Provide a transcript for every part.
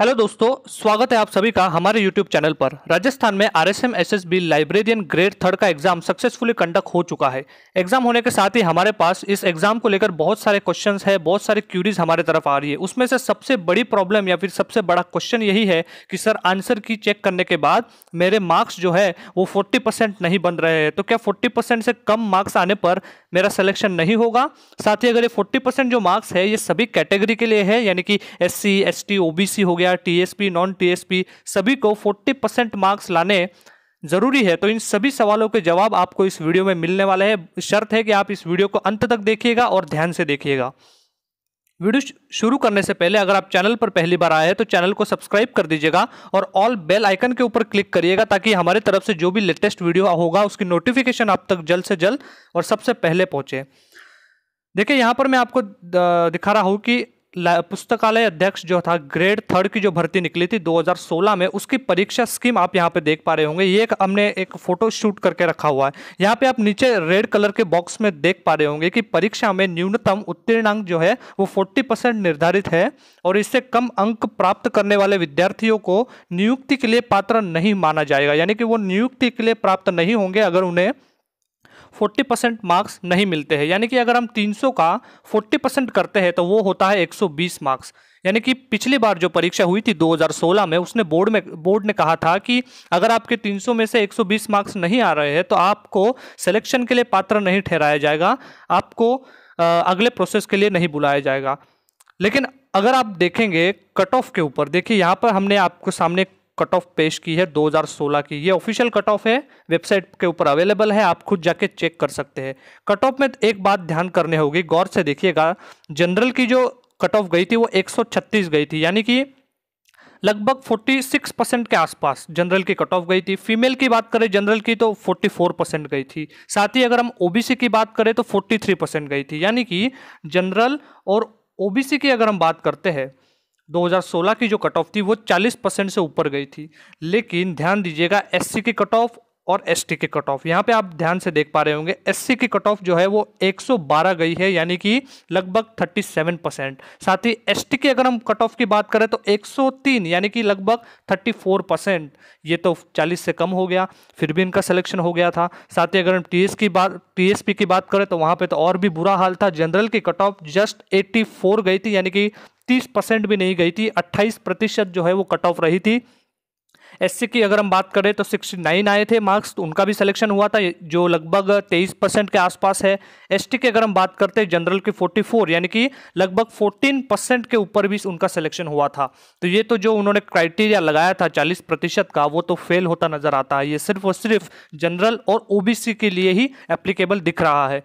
hello दोस्तों स्वागत है आप सभी का हमारे यूट्यूब चैनल पर राजस्थान में R S M S S B librarian grade third का एग्जाम सक्सेसफुली कंडक्ट हो चुका है एग्जाम होने के साथ ही हमारे पास इस एग्जाम को लेकर बहुत सारे क्वेश्चंस है बहुत सारे क्यूरीज हमारे तरफ आ रही है उसमें से सबसे बड़ी प्रॉब्लम या फिर सबसे बड़ा क्वेश्चन यही है कि सर आंसर की चेक करने के बाद मेरे मार्क्स जो है वो फोर्टी परसेंट नहीं बन रहे हैं तो क्या फोर्टी परसेंट से कम मार्क्स आने पर मेरा सिलेक्शन नहीं होगा साथ ही अगर ये फोर्टी परसेंट जो मार्क्स है ये सभी कैटेगरी के लिए है यानी कि S C S T O B C हो गया या टीएसपी नॉन टीएसपी सभी को 40 परसेंट मार्क्स लाने ज़रूरी है तो इन सभी सवालों के जवाब आपको इस वीडियो में मिलने वाले हैं शर्त है कि आप इस वीडियो को अंत तक देखिएगा और ध्यान से देखिएगा वीडियो शुरू करने से पहले अगर आप चैनल पर पहली बार आए हैं तो चैनल को सब्सक्राइब कर दीजिएगा और ऑल बेल आइकन के ऊपर क्लिक करिएगा ताकि हमारे तरफ से जो भी लेटेस्ट वीडियो होगा उसकी नोटिफिकेशन आप तक जल्द से जल्द और सबसे पहले पहुंचे देखिए यहाँ पर मैं आपको दिखा रहा हूँ कि पुस्तकालय अध्यक्ष जो था ग्रेड थर्ड की जो भर्ती निकली थी 2016 में उसकी परीक्षा स्कीम आप यहाँ पे देख पा रहे होंगे ये एक हमने एक फोटो शूट करके रखा हुआ है यहाँ पे आप नीचे रेड कलर के बॉक्स में देख पा रहे होंगे कि परीक्षा में न्यूनतम उत्तीर्णांक जो है वो फोर्टी परसेंट निर्धारित है और इससे कम अंक प्राप्त करने वाले विद्यार्थियों को नियुक्ति के लिए पात्र नहीं माना जाएगा यानी कि वो नियुक्ति के लिए प्राप्त नहीं होंगे अगर उन्हें फोर्टी परसेंट मार्क्स नहीं मिलते हैं यानी कि अगर हम तीन सौ का फोर्टी परसेंट करते हैं तो वो होता है एक सौ बीस मार्क्स यानी कि पिछली बार जो परीक्षा हुई थी 2016 में उसने बोर्ड में बोर्ड ने कहा था कि अगर आपके 300 में से 120 मार्क्स नहीं आ रहे हैं तो आपको सिलेक्शन के लिए पात्र नहीं ठहराया जाएगा आपको अगले प्रोसेस के लिए नहीं बुलाया जाएगा लेकिन अगर आप देखेंगे कट ऑफ के ऊपर देखिए यहाँ पर हमने आपको सामने कट ऑफ पेश की है 2016 की ये ऑफिशियल कट ऑफ है वेबसाइट के ऊपर अवेलेबल है आप खुद जाके चेक कर सकते हैं कट ऑफ में एक बात ध्यान करने होगी गौर से देखिएगा जनरल की जो कट ऑफ गई थी वो 136 गई थी यानी कि लगभग 46 परसेंट के आसपास जनरल की कट ऑफ गई थी फीमेल की बात करें जनरल की तो 44 परसेंट गई थी साथ ही अगर हम ओबीसी की बात करें तो 43 परसेंट गई थी यानी कि जनरल और ओबीसी की अगर हम बात करते हैं 2016 की जो कट ऑफ थी वो 40 परसेंट से ऊपर गई थी लेकिन ध्यान दीजिएगा एससी की कट ऑफ और एस के कट ऑफ यहाँ पे आप ध्यान से देख पा रहे होंगे एस की कट ऑफ जो है वो 112 गई है यानी कि लगभग 37 परसेंट साथ ही एस की अगर हम कट ऑफ की बात करें तो 103 यानी कि लगभग 34 परसेंट ये तो 40 से कम हो गया फिर भी इनका सिलेक्शन हो गया था साथ ही अगर हम टी की बात टी की बात करें तो वहाँ पर तो और भी बुरा हाल था जनरल की कट ऑफ जस्ट एट्टी गई थी यानी कि तीस परसेंट भी नहीं गई थी अट्ठाईस प्रतिशत जो है वो कट ऑफ रही थी एस की अगर हम बात करें तो 69 आए थे मार्क्स तो उनका भी सिलेक्शन हुआ था जो लगभग 23 परसेंट के आसपास है एस टी की अगर हम बात करते हैं जनरल की 44 यानी कि लगभग 14 परसेंट के ऊपर भी उनका सिलेक्शन हुआ था तो ये तो जो उन्होंने क्राइटेरिया लगाया था चालीस प्रतिशत का वो तो फेल होता नजर आता है ये सिर्फ और सिर्फ जनरल और ओ के लिए ही एप्लीकेबल दिख रहा है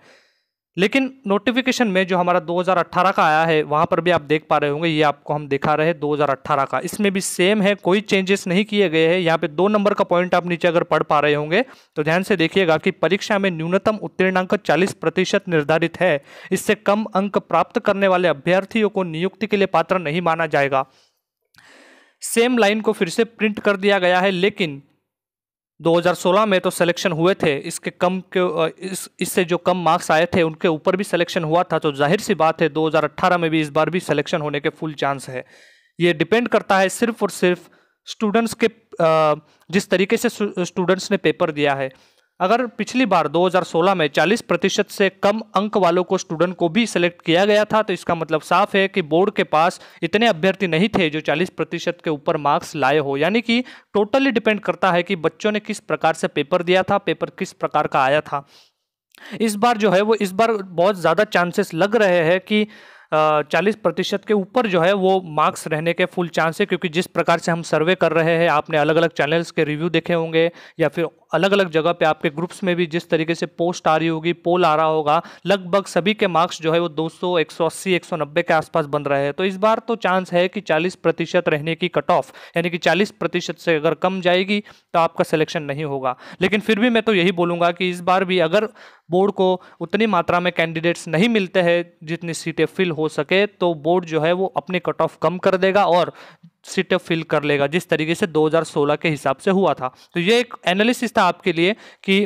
लेकिन नोटिफिकेशन में जो हमारा 2018 का आया है वहाँ पर भी आप देख पा रहे होंगे ये आपको हम दिखा रहे हैं 2018 का इसमें भी सेम है कोई चेंजेस नहीं किए गए हैं यहाँ पे दो नंबर का पॉइंट आप नीचे अगर पढ़ पा रहे होंगे तो ध्यान से देखिएगा कि परीक्षा में न्यूनतम उत्तीर्णांक 40 प्रतिशत निर्धारित है इससे कम अंक प्राप्त करने वाले अभ्यर्थियों को नियुक्ति के लिए पात्र नहीं माना जाएगा सेम लाइन को फिर से प्रिंट कर दिया गया है लेकिन 2016 में तो सिलेक्शन हुए थे इसके कम के इस इससे जो कम मार्क्स आए थे उनके ऊपर भी सिलेक्शन हुआ था तो जाहिर सी बात है 2018 में भी इस बार भी सिलेक्शन होने के फुल चांस है ये डिपेंड करता है सिर्फ और सिर्फ स्टूडेंट्स के जिस तरीके से स्टूडेंट्स ने पेपर दिया है अगर पिछली बार 2016 में 40 प्रतिशत से कम अंक वालों को स्टूडेंट को भी सिलेक्ट किया गया था तो इसका मतलब साफ है कि बोर्ड के पास इतने अभ्यर्थी नहीं थे जो 40 प्रतिशत के ऊपर मार्क्स लाए हो यानी कि टोटली डिपेंड करता है कि बच्चों ने किस प्रकार से पेपर दिया था पेपर किस प्रकार का आया था इस बार जो है वो इस बार बहुत ज़्यादा चांसेस लग रहे हैं कि चालीस प्रतिशत के ऊपर जो है वो मार्क्स रहने के फुल चांस है क्योंकि जिस प्रकार से हम सर्वे कर रहे हैं आपने अलग अलग चैनल्स के रिव्यू देखे होंगे या फिर अलग अलग जगह पे आपके ग्रुप्स में भी जिस तरीके से पोस्ट आ रही होगी पोल आ रहा होगा लगभग सभी के मार्क्स जो है वो 200 180 190 के आसपास बन रहे हैं तो इस बार तो चांस है कि 40 प्रतिशत रहने की कट ऑफ यानी कि 40 प्रतिशत से अगर कम जाएगी तो आपका सिलेक्शन नहीं होगा लेकिन फिर भी मैं तो यही बोलूँगा कि इस बार भी अगर बोर्ड को उतनी मात्रा में कैंडिडेट्स नहीं मिलते हैं जितनी सीटें फिल हो सके तो बोर्ड जो है वो अपने कट ऑफ कम कर देगा और सीटें फिल कर लेगा जिस तरीके से 2016 के हिसाब से हुआ था तो ये एक एनालिसिस था आपके लिए कि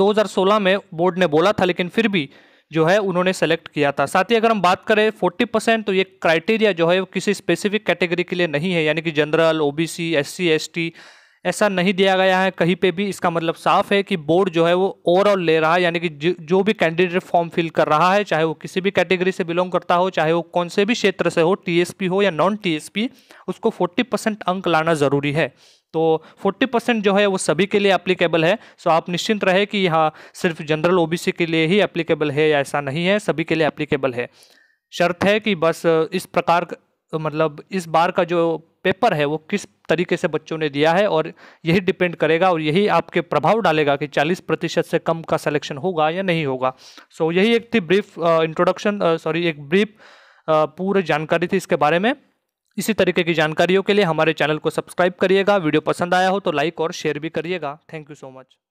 2016 में बोर्ड ने बोला था लेकिन फिर भी जो है उन्होंने सेलेक्ट किया था साथ ही अगर हम बात करें फोर्टी परसेंट तो ये क्राइटेरिया जो है किसी स्पेसिफिक कैटेगरी के लिए नहीं है यानी कि जनरल ओबीसी एससी एसटी ऐसा नहीं दिया गया है कहीं पे भी इसका मतलब साफ है कि बोर्ड जो है वो ओवरऑल ले रहा है यानी कि जो भी कैंडिडेट फॉर्म फिल कर रहा है चाहे वो किसी भी कैटेगरी से बिलोंग करता हो चाहे वो कौन से भी क्षेत्र से हो टीएसपी हो या नॉन टीएसपी उसको 40 परसेंट अंक लाना ज़रूरी है तो 40 परसेंट जो है वो सभी के लिए एप्लीकेबल है सो आप निश्चिंत रहे कि यहाँ सिर्फ जनरल ओ के लिए ही एप्लीकेबल है या ऐसा नहीं है सभी के लिए एप्लीकेबल है शर्त है कि बस इस प्रकार तो मतलब इस बार का जो पेपर है वो किस तरीके से बच्चों ने दिया है और यही डिपेंड करेगा और यही आपके प्रभाव डालेगा कि 40 प्रतिशत से कम का सिलेक्शन होगा या नहीं होगा सो so, यही एक थी ब्रीफ इंट्रोडक्शन सॉरी एक ब्रीफ पूरी जानकारी थी इसके बारे में इसी तरीके की जानकारियों के लिए हमारे चैनल को सब्सक्राइब करिएगा वीडियो पसंद आया हो तो लाइक और शेयर भी करिएगा थैंक यू सो मच